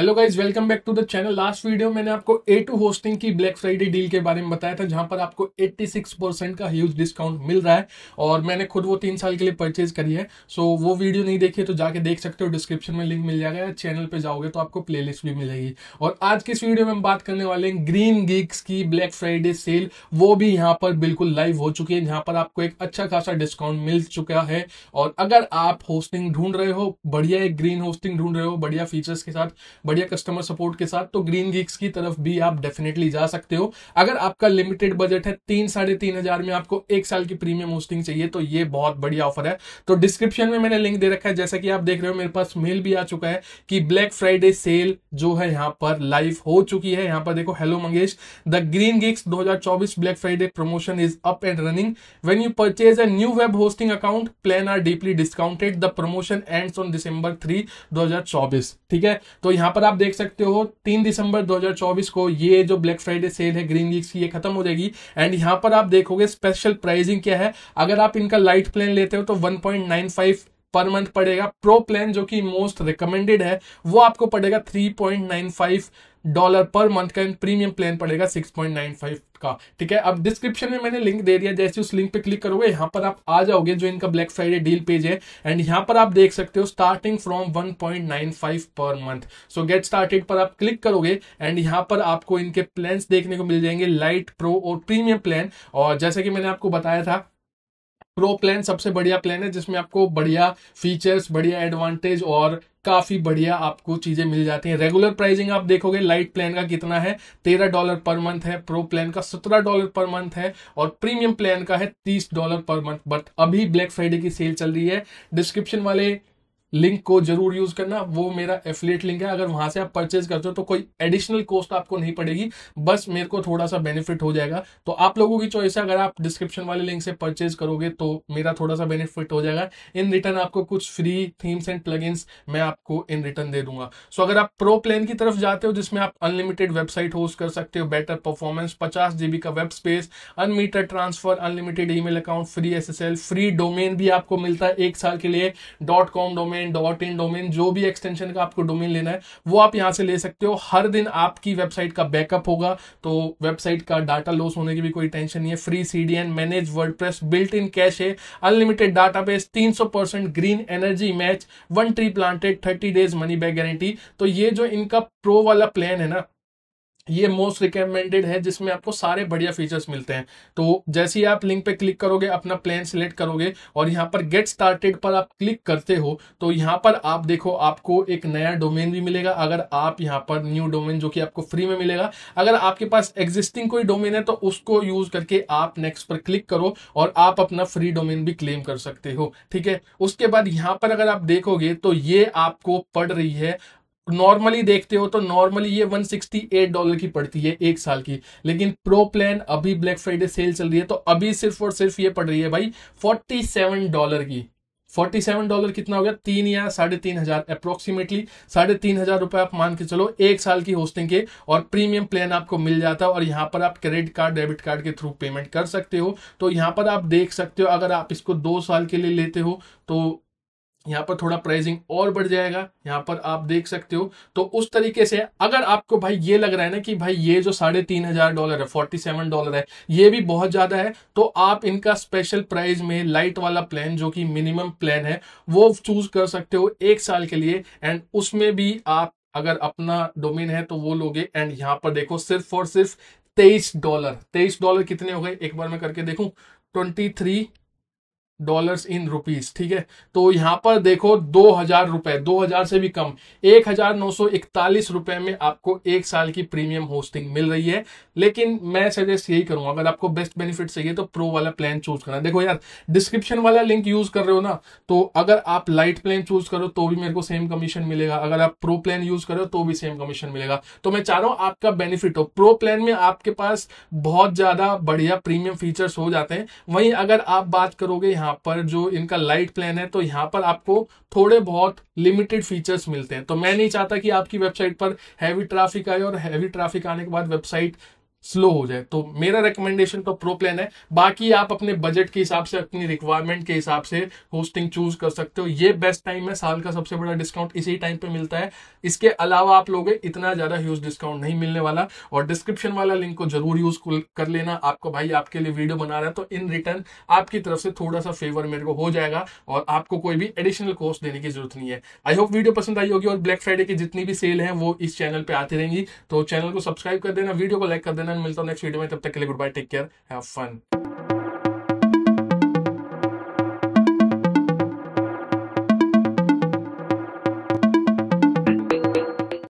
hello guys welcome back to the channel last video मैंने आपको A two hosting की Black Friday deal के बारे में बताया था जहां पर आपको 86 परसेंट का ह्यूज डिस्काउंट मिल रहा है और मैंने खुद वो तीन साल के लिए परचेज करी है सो so, वो वीडियो नहीं देखी तो जाके देख सकते हो डिस्क्रिप्शन में लिंक मिल जाएगा चैनल पर जाओगे तो आपको प्ले भी मिलेगी और आज की इस वीडियो में हम बात करने वाले हैं ग्रीन गिग्स की ब्लैक फ्राइडे सेल वो भी यहाँ पर बिल्कुल लाइव हो चुकी है जहाँ पर आपको एक अच्छा खासा डिस्काउंट मिल चुका है और अगर आप होस्टिंग ढूंढ रहे हो बढ़िया एक ग्रीन होस्टिंग ढूंढ रहे हो बढ़िया फीचर्स के साथ बढ़िया कस्टमर सपोर्ट के साथ तो ग्रीन गीक्स की तरफ भी आप डेफिनेटली जा सकते हो अगर आपका लिमिटेड बजट है तीन साढ़े तीन हजार में आपको एक साल की प्रीमियम होस्टिंग चाहिए तो ये बहुत बढ़िया ऑफर है तो डिस्क्रिप्शन में मैंने लिंक दे रखा है जैसा कि आप देख रहे हो मेरे पास मेल भी आ चुका है कि ब्लैक फ्राइडे सेल जो है यहाँ पर लाइव हो चुकी है यहाँ पर देखो hello Mangesh the Green Geeks दो Black Friday promotion is up and running when you purchase a new web hosting account plan are deeply discounted the promotion ends on December three दो ठीक है तो यहाँ पर आप देख सकते हो तीन दिसंबर 2024 को ये जो ब्लैक फ्राइडे सेल है ग्रीन लीक्स की ये खत्म हो जाएगी एंड यहाँ पर आप देखोगे स्पेशल प्राइसिंग क्या है अगर आप इनका लाइट प्लान लेते हो तो 1.95 पर मंथ पड़ेगा प्रो प्लान जो कि मोस्ट रिकमेंडेड है वो आपको पड़ेगा 3.95 डॉलर पर मंथ का प्रीमियम प्लान पड़ेगा 6.95 का ठीक है अब डिस्क्रिप्शन में मैंने लिंक दे दिया जैसे उस लिंक पे क्लिक करोगे यहाँ पर आप आ जाओगे जो इनका ब्लैक फ्राइडे डील पेज है एंड यहाँ पर आप देख सकते हो starting from 1.95 per month so get started पर आप क्लिक करोगे एंड यहाँ पर आपको इनके प्लान देखने को मिल जाएंगे लाइट प्रो और प्रीमियम प्लान और जैसे कि मैंने आपको बताया था प्रो प्लान सबसे बढ़िया प्लान है जिसमें आपको बढ़िया फीचर्स बढ़िया एडवांटेज और काफी बढ़िया आपको चीजें मिल जाती हैं रेगुलर प्राइसिंग आप देखोगे लाइट प्लान का कितना है तेरह डॉलर पर मंथ है प्रो प्लान का सत्रह डॉलर पर मंथ है और प्रीमियम प्लान का है तीस डॉलर पर मंथ बट अभी ब्लैक फ्राइडे की सेल चल रही है डिस्क्रिप्शन वाले लिंक को जरूर यूज करना वो मेरा एफिलेट लिंक है अगर वहां से आप परचेज करते हो तो कोई एडिशनल कॉस्ट आपको नहीं पड़ेगी बस मेरे को थोड़ा सा बेनिफिट हो जाएगा तो आप लोगों की चॉइस है अगर आप डिस्क्रिप्शन वाले लिंक से परचेज करोगे तो मेरा थोड़ा सा बेनिफिट हो जाएगा इन रिटर्न आपको कुछ फ्री थीम्स एंड प्लग मैं आपको इन रिटर्न दे दूंगा सो अगर आप प्रो प्लान की तरफ जाते हो जिसमें आप अनलिमिटेड वेबसाइट होस्ट कर सकते हो बेटर परफॉर्मेंस पचास जीबी का web space unlimited transfer unlimited email account free S free domain भी आपको मिलता है एक साल के लिए dot com domain domain dot in domain जो भी एक्सटेंशन का आपको डोमेन लेना है वो आप यहां से ले सकते हो हर दिन आपकी वेबसाइट का बैकअप होगा तो वेबसाइट का डाटा लॉस होने की भी कोई टेंशन नहीं है free C D N managed WordPress built in cache है अनलिमिटेड डाटा बेस तीन सौ percent green energy match one tree planted thirty days money back guarantee तो ये जो इनका प्रो वाला प्लान है ना ये मोस्ट रिकमेंडेड है जिसमें आपको सारे बढ़िया फीचर्स मिलते हैं तो जैसे ही आप लिंक पे क्लिक करोगे अपना प्लान सिलेक्ट करोगे और यहाँ पर गेट स्टार्टेड पर आप क्लिक करते हो तो यहाँ पर आप देखो आपको एक नया डोमेन भी मिलेगा अगर आप यहाँ पर न्यू डोमेन जो कि आपको फ्री में मिलेगा अगर आपके पास एग्जिस्टिंग कोई डोमेन है तो उसको यूज करके आप नेक्स्ट पर क्लिक करो और आप अपना फ्री डोमेन भी क्लेम कर सकते हो ठीक है उसके बाद यहाँ पर अगर आप देखोगे तो ये आपको पड़ रही है नॉर्मली देखते हो तो नॉर्मली ये 168 डॉलर की पड़ती है एक साल की लेकिन प्रो प्लान अभी ब्लैक फ्राइडे सेल चल रही है तो अभी सिर्फ और सिर्फ ये पड़ रही है भाई 47 डॉलर की 47 डॉलर कितना हो गया तीन या साढ़े तीन हजार अप्रोक्सीमेटली साढ़े तीन हजार रुपए आप मान के चलो एक साल की होस्टिंग के और प्रीमियम प्लान आपको मिल जाता है और यहाँ पर आप क्रेडिट कार्ड डेबिट कार्ड के थ्रू पेमेंट कर सकते हो तो यहाँ पर आप देख सकते हो अगर आप इसको दो साल के लिए लेते हो तो यहाँ पर थोड़ा प्राइसिंग और बढ़ जाएगा यहाँ पर आप देख सकते हो तो उस तरीके से अगर आपको भाई ये लग रहा है ना कि भाई ये जो साढ़े तीन हजार डॉलर है फोर्टी सेवन डॉलर है ये भी बहुत ज्यादा है तो आप इनका स्पेशल प्राइस में लाइट वाला प्लान जो कि मिनिमम प्लान है वो चूज कर सकते हो एक साल के लिए एंड उसमें भी आप अगर अपना डोमेन है तो वो लोगे एंड यहाँ पर देखो सिर्फ और सिर्फ तेईस डॉलर तेईस डॉलर कितने हो गए एक बार मैं करके देखू twenty three dollars in rupees ठीक है तो यहां पर देखो दो हजार रुपए दो हजार से भी कम एक हजार नौ सौ इकतालीस रुपए में आपको एक साल की प्रीमियम होस्टिंग मिल रही है लेकिन मैं सजेस्ट यही करूंगा अगर आपको बेस्ट बेनिफिट चाहिए तो प्रो वाला प्लान चूज करना देखो यार डिस्क्रिप्शन वाला लिंक यूज कर रहे हो ना तो अगर आप लाइट प्लान चूज करो तो भी मेरे को सेम कमीशन मिलेगा अगर आप प्रो प्लान यूज करो तो भी सेम कमीशन मिलेगा तो मैं चाह रहा हूं आपका बेनिफिट हो प्रो प्लान में आपके पास बहुत ज्यादा बढ़िया प्रीमियम फीचर्स हो जाते हैं वहीं अगर आप बात करोगे यहां यहाँ पर जो इनका लाइट प्लान है तो यहाँ पर आपको थोड़े बहुत लिमिटेड फीचर्स मिलते हैं तो मैं नहीं चाहता कि आपकी वेबसाइट पर हैवी ट्रैफिक आए और हैवी ट्रैफिक आने के बाद वेबसाइट स्लो हो जाए तो मेरा रिकमेंडेशन तो प्रो प्लान है बाकी आप अपने बजट के हिसाब से अपनी रिक्वायरमेंट के हिसाब से होस्टिंग चूज कर सकते हो ये बेस्ट टाइम है साल का सबसे बड़ा डिस्काउंट इसी टाइम पे मिलता है इसके अलावा आप लोगों इतना ज्यादा ह्यूज डिस्काउंट नहीं मिलने वाला और डिस्क्रिप्शन वाला लिंक को जरूर यूज कर लेना आपको भाई आपके लिए वीडियो बना रहा है तो इन रिटर्न आपकी तरफ से थोड़ा सा फेवर मेरे को हो जाएगा और आपको कोई भी एडिशनल कोर्स देने की जरूरत नहीं है आई होप वीडियो पसंद आई होगी और ब्लैक फ्राइडे की जितनी भी सेल है वो इस चैनल पर आती रहेंगी तो चैनल को सब्सक्राइब कर देना वीडियो को लाइक कर देना एंड मिलता हूँ नेक्स्ट वीडियो में तब तक के लिए good bye take care have fun